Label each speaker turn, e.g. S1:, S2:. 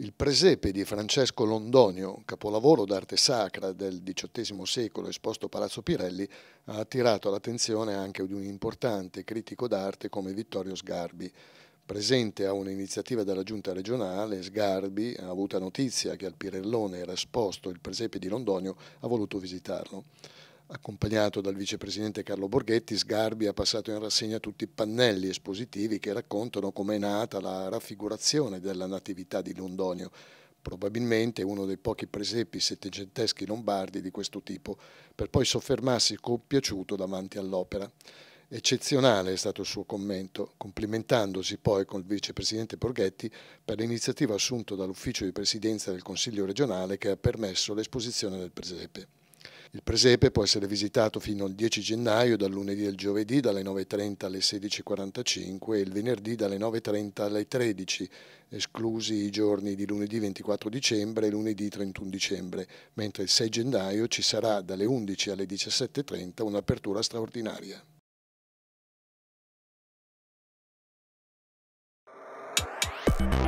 S1: Il presepe di Francesco Londonio, capolavoro d'arte sacra del XVIII secolo esposto a Palazzo Pirelli, ha attirato l'attenzione anche di un importante critico d'arte come Vittorio Sgarbi. Presente a un'iniziativa della giunta regionale, Sgarbi ha avuto notizia che al Pirellone era esposto il presepe di Londonio, ha voluto visitarlo accompagnato dal vicepresidente Carlo Borghetti, Sgarbi ha passato in rassegna tutti i pannelli espositivi che raccontano come è nata la raffigurazione della natività di Londonio, probabilmente uno dei pochi presepi settecenteschi lombardi di questo tipo, per poi soffermarsi compiaciuto davanti all'opera. Eccezionale è stato il suo commento, complimentandosi poi con il vicepresidente Borghetti per l'iniziativa assunta dall'ufficio di presidenza del Consiglio regionale che ha permesso l'esposizione del presepe. Il presepe può essere visitato fino al 10 gennaio, dal lunedì al giovedì dalle 9.30 alle 16.45 e il venerdì dalle 9.30 alle 13, esclusi i giorni di lunedì 24 dicembre e lunedì 31 dicembre, mentre il 6 gennaio ci sarà dalle 11 alle 17.30 un'apertura straordinaria.
S2: you.